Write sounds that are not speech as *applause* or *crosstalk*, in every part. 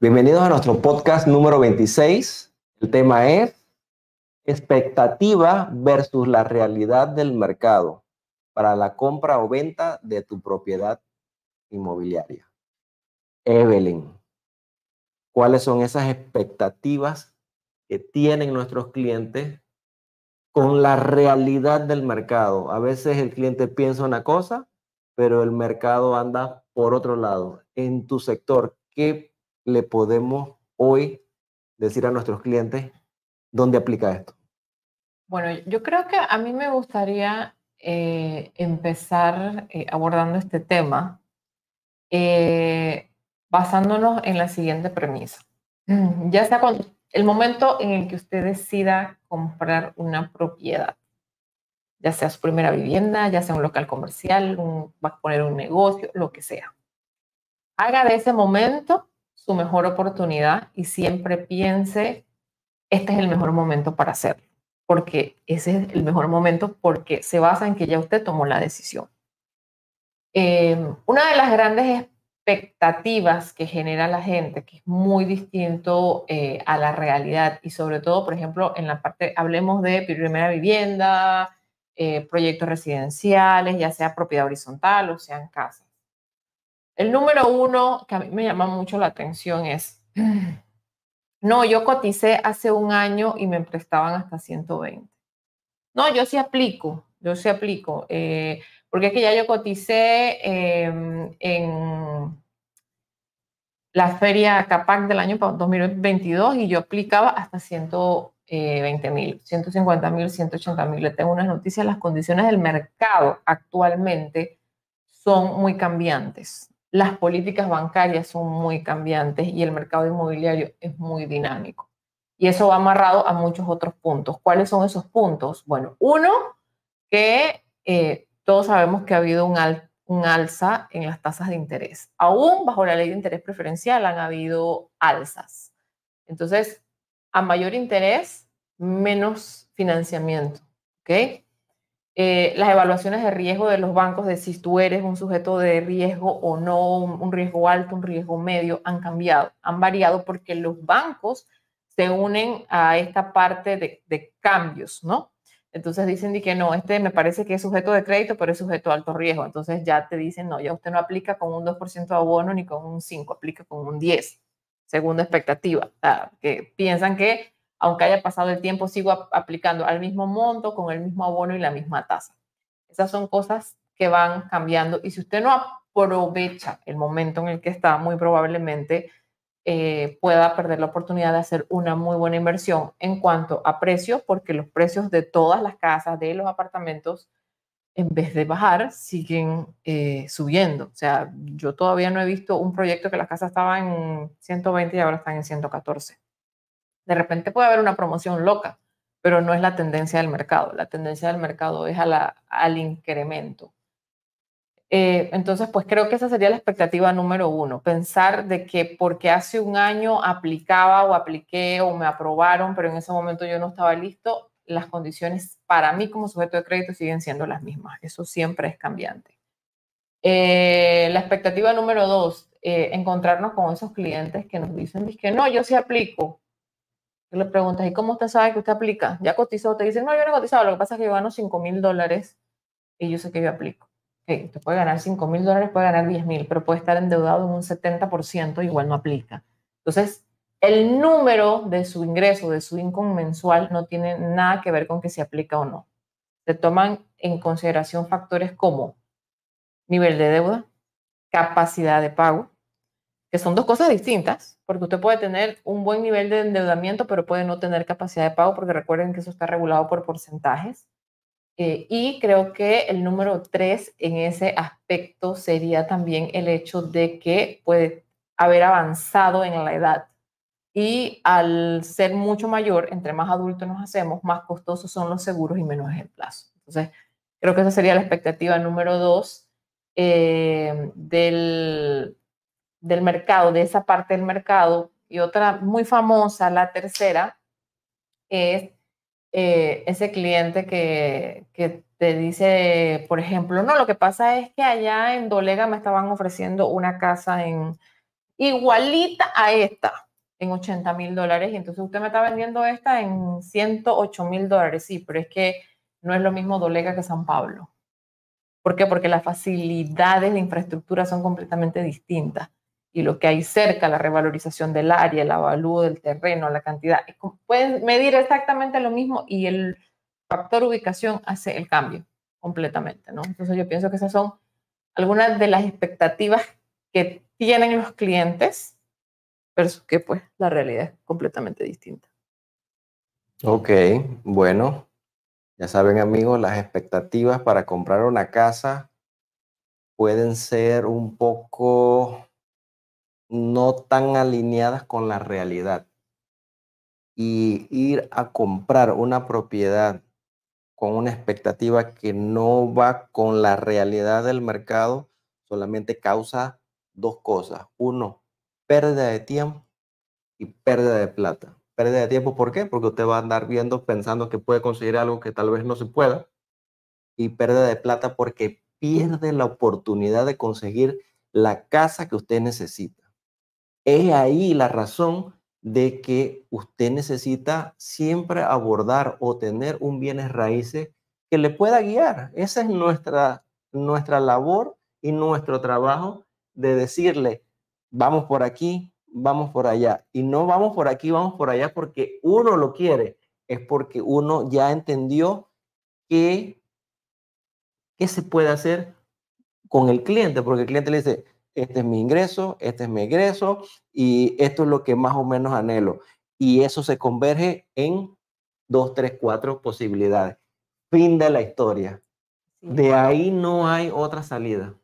Bienvenidos a nuestro podcast número 26. El tema es expectativa versus la realidad del mercado para la compra o venta de tu propiedad inmobiliaria. Evelyn, ¿cuáles son esas expectativas que tienen nuestros clientes con la realidad del mercado? A veces el cliente piensa una cosa, pero el mercado anda por otro lado. En tu sector, ¿qué le podemos hoy decir a nuestros clientes dónde aplica esto? Bueno, yo creo que a mí me gustaría eh, empezar eh, abordando este tema eh, basándonos en la siguiente premisa. *clears throat* Ya sea el momento en el que usted decida comprar una propiedad, ya sea su primera vivienda, ya sea un local comercial, va a poner un negocio, lo que sea. Haga de ese momento su mejor oportunidad y siempre piense, este es el mejor momento para hacerlo, porque ese es el mejor momento porque se basa en que ya usted tomó la decisión. Em, una de las grandes expectativas que genera la gente, que es muy distinto eh, a la realidad y sobre todo, por ejemplo, en la parte, hablemos de primera vivienda, eh, proyectos residenciales, ya sea propiedad horizontal o sean casas. El número uno que a mí me llama mucho la atención es, *clears throat* no, yo coticé hace un año y me prestaban hasta 120. No, yo sí aplico, yo sí aplico, eh, porque es que ya yo coticé em, en la feria CAPAC del año 2022 y yo aplicaba hasta 120 eh, mil, 150 mil, 180 mil. Le tengo unas noticias, las condiciones del mercado actualmente son muy cambiantes las políticas bancarias son muy cambiantes y el mercado inmobiliario es muy dinámico. Y eso va amarrado a muchos otros puntos. ¿Cuáles son esos puntos? Bueno, uno, que eh, todos sabemos que ha habido un, un alza en las tasas de interés. Aún bajo la ley de interés preferencial han habido alzas. Entonces, a mayor interés, menos financiamiento. ¿Ok? Eh, las evaluaciones de riesgo de los bancos de si tú eres un sujeto de riesgo o no, un riesgo alto, un riesgo medio, han cambiado, han variado porque los bancos se unen a esta parte de, cambios, ¿no? Entonces dicen que no, este me parece que es sujeto de crédito, pero es sujeto a alto riesgo. Entonces ya te dicen, no, ya usted no aplica con un 2% de abono ni con un 5, aplica con un 10, segunda expectativa. que piensan que aunque haya pasado el tiempo, sigo aplicando al mismo monto, con el mismo abono y la misma tasa. Esas son cosas que van cambiando y si usted no aprovecha el momento en el que está, muy probablemente eh, pueda perder la oportunidad de hacer una muy buena inversión en cuanto a precios, porque los precios de todas las casas, de los apartamentos, en vez de bajar, siguen eh, subiendo. O sea, yo todavía no he visto un proyecto que las casas estaban en 120 y ahora están en 114. De repente puede haber una promoción loca, pero no es la tendencia del mercado. La tendencia del mercado es a la, al incremento. Eh, entonces, pues creo que esa sería la expectativa número uno, pensar de que porque hace un año aplicaba o apliqué o me aprobaron, pero en ese momento yo no estaba listo, las condiciones para mí como sujeto de crédito siguen siendo las mismas. Eso siempre es cambiante. Eh, la expectativa número dos, eh, encontrarnos con esos clientes que nos dicen, que no, yo sí aplico, le preguntas, ¿y cómo usted sabe que usted aplica? Ya cotizó, te dicen, no, yo no he cotizado, lo que pasa es que yo gano 5 mil dólares y yo sé que yo aplico. Okay, usted puede ganar 5 mil dólares, puede ganar 10 mil, pero puede estar endeudado en un 70%, igual no aplica. Entonces, el número de su ingreso, de su income mensual, no tiene nada que ver con que se aplica o no. Se toman en consideración factores como nivel de deuda, capacidad de pago, que son dos cosas distintas, porque usted puede tener un buen nivel de endeudamiento, pero puede no tener capacidad de pago, porque recuerden que eso está regulado por porcentajes. Eh, y creo que el número tres en ese aspecto sería también el hecho de que puede haber avanzado en la edad. Y al ser mucho mayor, entre más adultos nos hacemos, más costosos son los seguros y menos es el plazo. Entonces, creo que esa sería la expectativa número dos eh, del, del mercado, de esa parte del mercado. Y otra muy famosa, la tercera, es eh, ese cliente que, te dice, por ejemplo, no, lo que pasa es que allá en Dolega me estaban ofreciendo una casa en igualita a esta, en 80 mil dólares, y entonces usted me está vendiendo esta en 108 mil dólares, sí, pero es que no es lo mismo Dolega que San Pablo. ¿Por qué? Porque las facilidades de infraestructura son completamente distintas y lo que hay cerca, la revalorización del área, el avalúo del terreno, la cantidad. Pueden medir exactamente lo mismo y el factor ubicación hace el cambio completamente, ¿no? Entonces yo pienso que esas son algunas de las expectativas que tienen los clientes pero que pues la realidad es completamente distinta. Ok, bueno, ya saben amigos, las expectativas para comprar una casa pueden ser un poco no tan alineadas con la realidad. Y ir a comprar una propiedad con una expectativa que no va con la realidad del mercado solamente causa dos cosas. Uno, pérdida de tiempo y pérdida de plata. Pérdida de tiempo, ¿por qué? Porque usted va a andar viendo, pensando que puede conseguir algo que tal vez no se pueda. Y pérdida de plata porque pierde la oportunidad de conseguir la casa que usted necesita. Es ahí la razón de que usted necesita siempre abordar o tener un bienes raíces que le pueda guiar. Esa es nuestra, nuestra labor y nuestro trabajo de decirle, vamos por aquí, vamos por allá. Y no vamos por aquí, vamos por allá porque uno lo quiere, es porque uno ya entendió que, que se puede hacer con el cliente, porque el cliente le dice, este es mi ingreso, este es mi egreso y esto es lo que más o menos anhelo. Y eso se converge en dos, tres, cuatro posibilidades. Fin de la historia. de ahí no hay otra salida.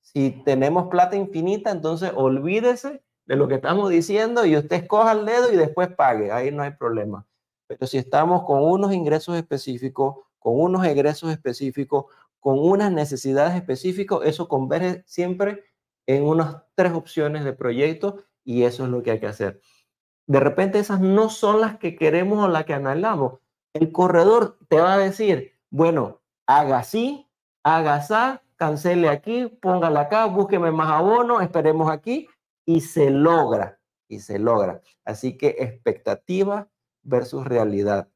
Si tenemos plata infinita, entonces olvídese de lo que estamos diciendo y usted escoja el dedo y después pague. Ahí no hay problema. Pero si estamos con unos ingresos específicos, con unos egresos específicos, con unas necesidades específicas, eso converge siempre en unas tres opciones de proyecto y eso es lo que hay que hacer. De repente esas no son las que queremos o las que anhelamos. El corredor te va a decir, bueno, haga así, haga así, cancele aquí, póngala acá, búsqueme más abono, esperemos aquí y se logra, y se logra. Así que expectativa versus realidad.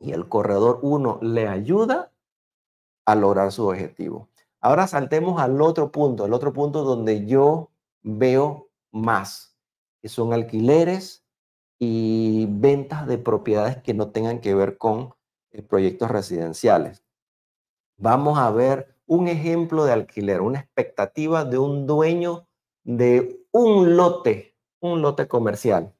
Y el corredor uno le ayuda a lograr su objetivo. Ahora saltemos al otro punto, el otro punto donde yo veo más, que son alquileres y ventas de propiedades que no tengan que ver con eh, proyectos residenciales. Vamos a ver un ejemplo de alquiler, una expectativa de un dueño de un lote, un lote comercial.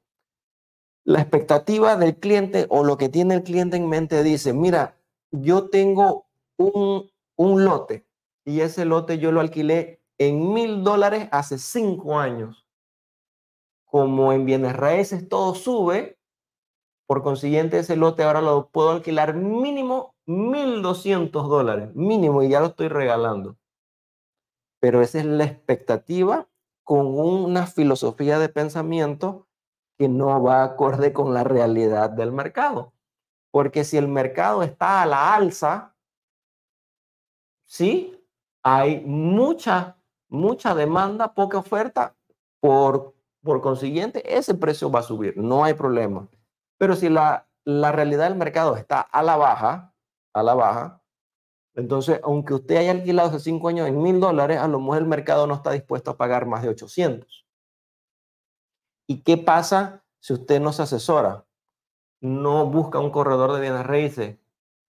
La expectativa del cliente o lo que tiene el cliente en mente dice, mira, yo tengo un, un lote y ese lote yo lo alquilé en mil dólares hace cinco años. Como en bienes raíces todo sube, por consiguiente ese lote ahora lo puedo alquilar mínimo mil doscientos dólares, mínimo, y ya lo estoy regalando. Pero esa es la expectativa con una filosofía de pensamiento que no va acorde con la realidad del mercado. Porque si el mercado está a la alza, sí, hay mucha, mucha demanda, poca oferta, por, por consiguiente ese precio va a subir, no hay problema. Pero si la, la realidad del mercado está a la baja, a la baja, entonces aunque usted haya alquilado hace cinco años en mil dólares, a lo mejor el mercado no está dispuesto a pagar más de 800. ¿Y qué pasa si usted no se asesora? No busca un corredor de bienes raíces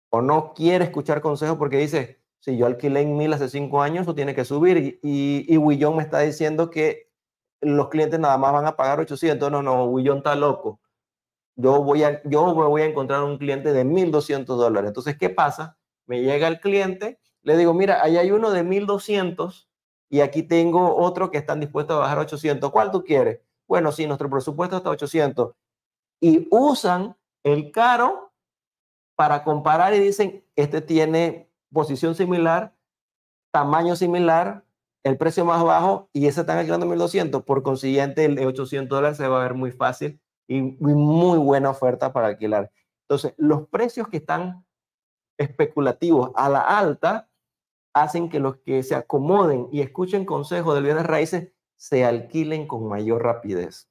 o no quiere escuchar consejos porque dice, si yo alquilé en mil hace cinco años, eso tiene que subir. Y, y Willon me está diciendo que los clientes nada más van a pagar 800. No, no, Willon está loco. Yo voy a, yo voy a encontrar un cliente de 1.200 dólares. Entonces, ¿qué pasa? Me llega el cliente, le digo, mira, ahí hay uno de 1.200 y aquí tengo otro que están dispuestos a bajar 800. ¿Cuál tú quieres? Bueno, sí, nuestro presupuesto está 800. Y usan el caro para comparar y dicen, este tiene posición similar, tamaño similar, el precio más bajo y ese están alquilando 1200. Por consiguiente, el de 800 dólares se va a ver muy fácil y muy buena oferta para alquilar. Entonces, los precios que están especulativos a la alta hacen que los que se acomoden y escuchen consejos del bienes raíces se alquilen con mayor rapidez.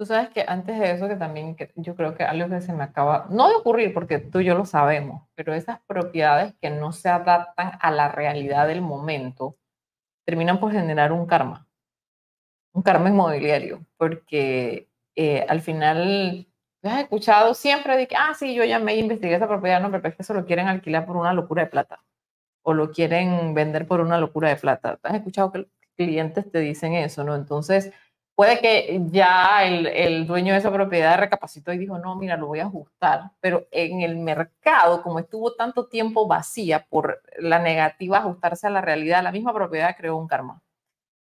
Tú sabes que antes de eso, que también yo creo que algo que se me acaba, no de ocurrir, porque tú y yo lo sabemos, pero esas propiedades que no se adaptan a la realidad del momento, terminan por generar un karma, un karma inmobiliario, porque eh, al final has escuchado siempre de que, ah, sí, yo llamé me investigué esa propiedad, no, pero es que se lo quieren alquilar por una locura de plata o lo quieren vender por una locura de plata. ¿Te has escuchado que los clientes te dicen eso, no? Entonces, Puede que ya el, el, dueño de esa propiedad recapacitó y dijo, no, mira, lo voy a ajustar, pero en el mercado, como estuvo tanto tiempo vacía por la negativa a ajustarse a la realidad, la misma propiedad creó un karma.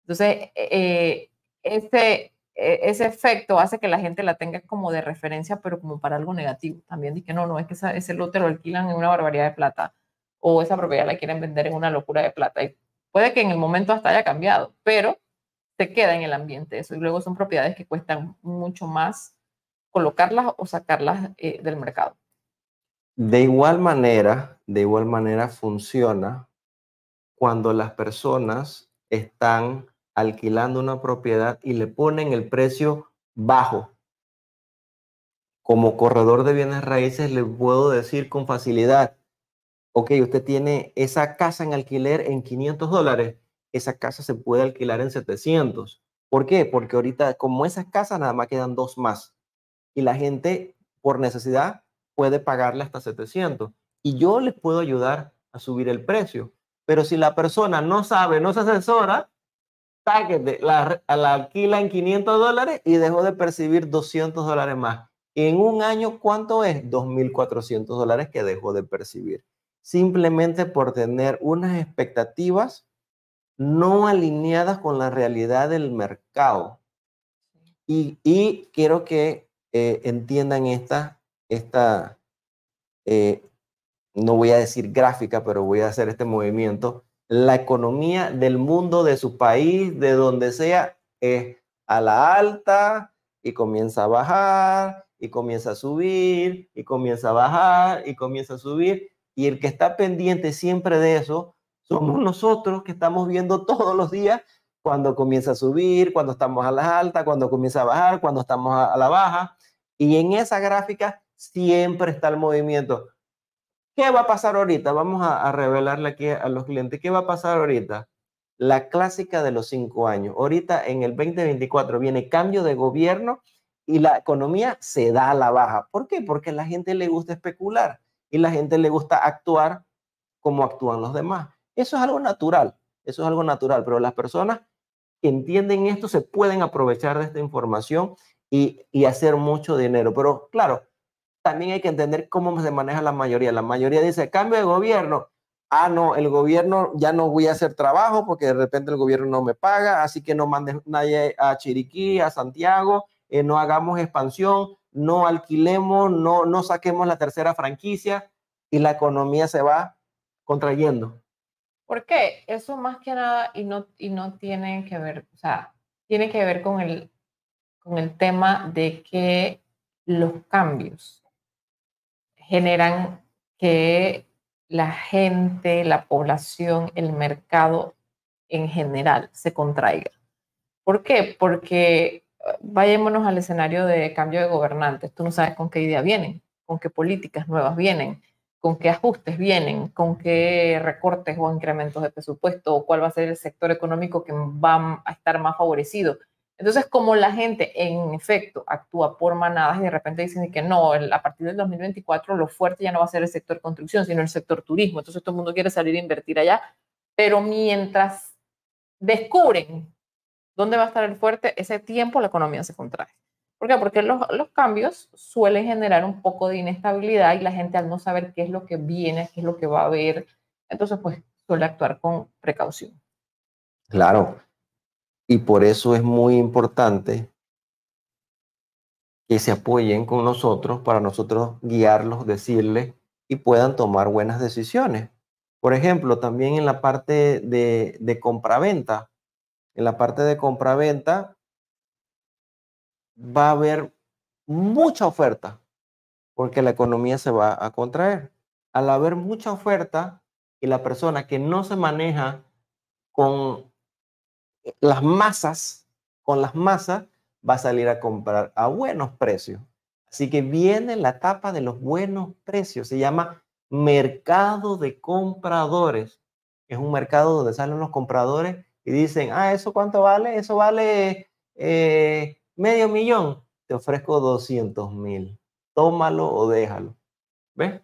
Entonces, eh, ese, efecto hace que la gente la tenga como de referencia, pero como para algo negativo. También dije, no, no, es que ese lote lo alquilan en una barbaridad de plata o esa propiedad la quieren vender en una locura de plata. Y puede que en el momento hasta haya cambiado, pero se queda en el ambiente eso. Y luego son propiedades que cuestan mucho más colocarlas o sacarlas eh, del mercado. De igual manera, de igual manera funciona cuando las personas están alquilando una propiedad y le ponen el precio bajo. Como corredor de bienes raíces le puedo decir con facilidad, ok, usted tiene esa casa en alquiler en 500 dólares, esa casa se puede alquilar en 700. ¿Por qué? Porque ahorita, como esas casas, nada más quedan dos más. Y la gente, por necesidad, puede pagarle hasta 700. Y yo les puedo ayudar a subir el precio. Pero si la persona no sabe, no se asesora, táquete, la, la alquila en 500 dólares y dejó de percibir 200 dólares más. En un año, ¿cuánto es? 2.400 dólares que dejó de percibir. Simplemente por tener unas expectativas no alineadas con la realidad del mercado. Y, quiero que eh, entiendan esta, esta eh, no voy a decir gráfica, pero voy a hacer este movimiento, la economía del mundo, de su país, de donde sea, es a la alta y comienza a bajar y comienza a subir y comienza a bajar y comienza a subir. Y el que está pendiente siempre de eso somos nosotros que estamos viendo todos los días cuando comienza a subir, cuando estamos a la alta, cuando comienza a bajar, cuando estamos a, la baja. Y en esa gráfica siempre está el movimiento. ¿Qué va a pasar ahorita? Vamos a, revelarle aquí a los clientes. ¿Qué va a pasar ahorita? La clásica de los cinco años. Ahorita en el 2024 viene cambio de gobierno y la economía se da a la baja. ¿Por qué? Porque a la gente le gusta especular y la gente le gusta actuar como actúan los demás. Eso es algo natural, eso es algo natural, pero las personas que entienden esto se pueden aprovechar de esta información y, hacer mucho dinero. Pero claro, también hay que entender cómo se maneja la mayoría. La mayoría dice, cambio de gobierno. Ah, no, el gobierno ya no voy a hacer trabajo porque de repente el gobierno no me paga, así que no mandes nadie a Chiriquí, a Santiago, eh, no hagamos expansión, no alquilemos, no, no saquemos la tercera franquicia y la economía se va contrayendo. ¿Por qué? Eso más que nada, y no, y tiene que ver, o sea, tiene que ver con el, tema de que los cambios generan que la gente, la población, el mercado en general se contraiga. ¿Por qué? Porque eh, vayémonos al escenario de cambio de gobernantes. Tú no sabes con qué idea vienen, con qué políticas nuevas vienen, con qué ajustes vienen, con qué recortes o incrementos de presupuesto, o cuál va a ser el sector económico que va a estar más favorecido. Entonces, como la gente en efecto actúa por manadas y de repente dicen que no, a partir del 2024 lo fuerte ya no va a ser el sector construcción, sino el sector turismo. Entonces, todo el mundo quiere salir a invertir allá, pero mientras descubren dónde va a estar el fuerte, ese tiempo la economía se contrae. ¿Por qué? Porque los, cambios suelen generar un poco de inestabilidad y la gente al no saber qué es lo que viene, qué es lo que va a haber, entonces pues suele actuar con precaución. Claro. Y por eso es muy importante que se apoyen con nosotros para nosotros guiarlos, decirles y puedan tomar buenas decisiones. Por ejemplo, también en la parte de, de compraventa, en la parte de compraventa va a haber mucha oferta porque la economía se va a contraer. Al haber mucha oferta y la persona que no se maneja con las masas, con las masas, va a salir a comprar a buenos precios. Así que viene la etapa de los buenos precios. Se llama mercado de compradores. Es un mercado donde salen los compradores y dicen, ah, ¿eso cuánto vale? Eso vale eh, medio millón, te ofrezco 200 mil. Tómalo o déjalo. ¿Ves?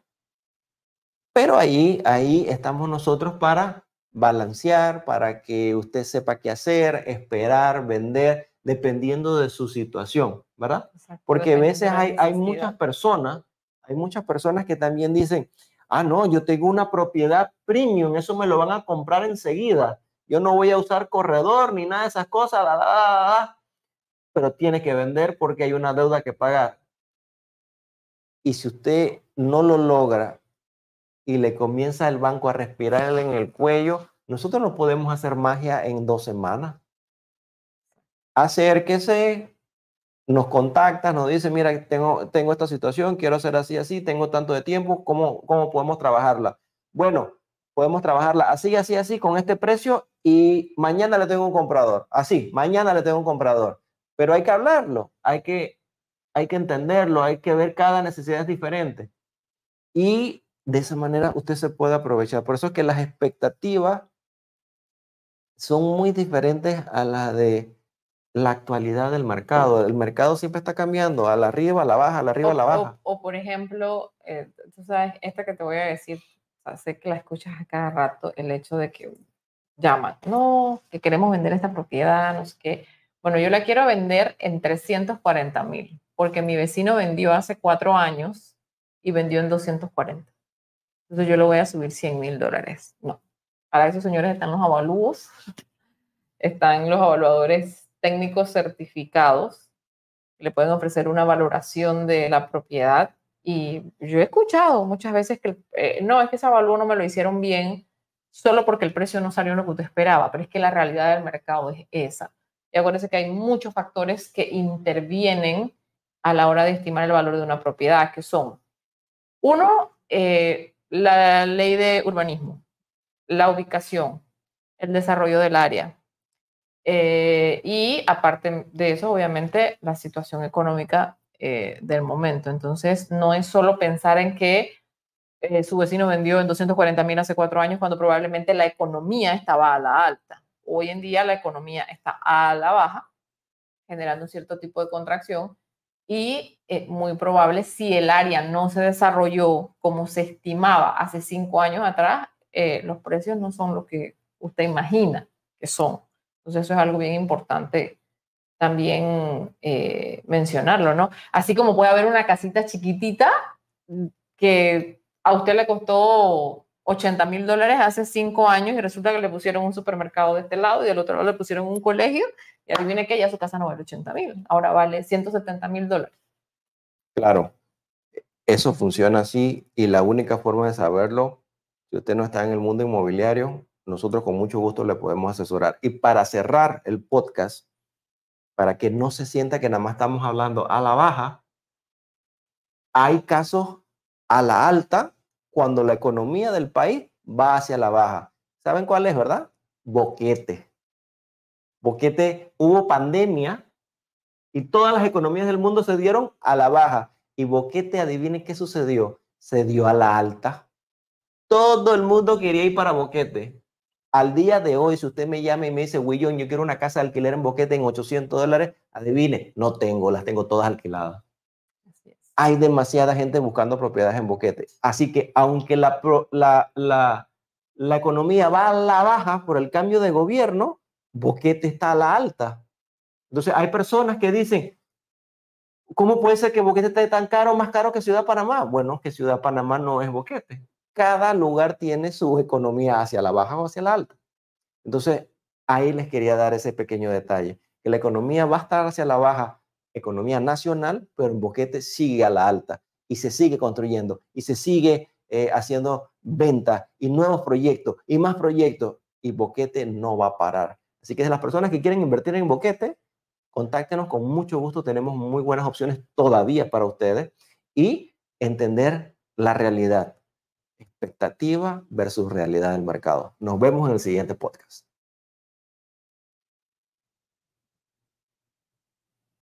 Pero ahí, ahí estamos nosotros para balancear, para que usted sepa qué hacer, esperar, vender, dependiendo de su situación, ¿verdad? Porque a veces hay, hay muchas personas, hay muchas personas que también dicen, ah, no, yo tengo una propiedad premium, eso me lo van a comprar enseguida, yo no voy a usar corredor ni nada de esas cosas, pero tiene que vender porque hay una deuda que pagar. Y si usted no lo logra y le comienza el banco a respirarle en el cuello, nosotros no podemos hacer magia en dos semanas. Acérquese, nos contacta, nos dice, mira, tengo, tengo esta situación, quiero hacer así, así, tengo tanto de tiempo, ¿cómo, cómo podemos trabajarla? Bueno, podemos trabajarla así, así, así, con este precio y mañana le tengo un comprador. Así, mañana le tengo un comprador. Pero hay que hablarlo, hay que, hay que entenderlo, hay que ver cada necesidad diferente. Y de esa manera usted se puede aprovechar. Por eso es que las expectativas son muy diferentes a las de la actualidad del mercado. El mercado siempre está cambiando, a la arriba, a la baja, a la arriba, a la baja. O, por ejemplo, eh, tú sabes, esta que te voy a decir, sé que la escuchas a cada rato, el hecho de que llaman, no, que queremos vender esta propiedad, no sé qué bueno, yo la quiero vender en 340 mil, porque mi vecino vendió hace cuatro años y vendió en 240. Entonces yo lo voy a subir 100 mil dólares. No. Para esos señores están los avalúos, están los evaluadores técnicos certificados, que le pueden ofrecer una valoración de la propiedad. Y yo he escuchado muchas veces que, eh, no, es que ese avalúo no me lo hicieron bien solo porque el precio no salió lo que usted esperaba, pero es que la realidad del mercado es esa y acuérdense que hay muchos factores que intervienen a la hora de estimar el valor de una propiedad, que son, uno, eh, la ley de urbanismo, la ubicación, el desarrollo del área. Eh, y aparte de eso, obviamente, la situación económica eh, del momento. Entonces, no es solo pensar en que su vecino vendió en 240 mil hace cuatro años cuando probablemente la economía estaba a la alta. Hoy en día la economía está a la baja, generando un cierto tipo de contracción y es muy probable si el área no se desarrolló como se estimaba hace cinco años atrás, eh, los precios no son lo que usted imagina que son. Entonces eso es algo bien importante también eh, mencionarlo, ¿no? Así como puede haber una casita chiquitita mm, que a usted le costó 80 mil dólares hace cinco años y resulta que le pusieron un supermercado de este lado y del otro lado le pusieron un colegio y adivine que ya su casa no vale 80 mil, ahora vale 170 mil dólares. Claro, eso funciona así y la única forma de saberlo, si usted no está en el mundo inmobiliario, nosotros con mucho gusto le podemos asesorar. Y para cerrar el podcast, para que no se sienta que nada más estamos hablando a la baja, hay casos a la alta cuando la economía del país va hacia la baja. ¿Saben cuál es, verdad? Boquete. Boquete, hubo pandemia y todas las economías del mundo se dieron a la baja. Y Boquete, adivine qué sucedió, se dio a la alta. Todo el mundo quería ir para Boquete. Al día de hoy, si usted me llama y me dice, william yo quiero una casa de alquiler en Boquete en 800 dólares, adivine, no tengo, las tengo todas alquiladas hay demasiada gente buscando propiedades en boquete. Así que aunque la, economía va a la baja por el cambio de gobierno, boquete está a la alta. Entonces hay personas que dicen, ¿cómo puede ser que Boquete esté tan caro, más caro que Ciudad Panamá? Bueno, que Ciudad Panamá no es Boquete. Cada lugar tiene su economía hacia la baja o hacia la alta. Entonces, ahí les quería dar ese pequeño detalle, que la economía va a estar hacia la baja economía nacional, pero en boquete sigue a la alta y se sigue construyendo y se sigue eh, haciendo ventas y nuevos proyectos y más proyectos y boquete no va a parar. Así que de las personas que quieren invertir en boquete, contáctenos con mucho gusto. Tenemos muy buenas opciones todavía para ustedes y entender la realidad, expectativa versus realidad del mercado. Nos vemos en el siguiente podcast.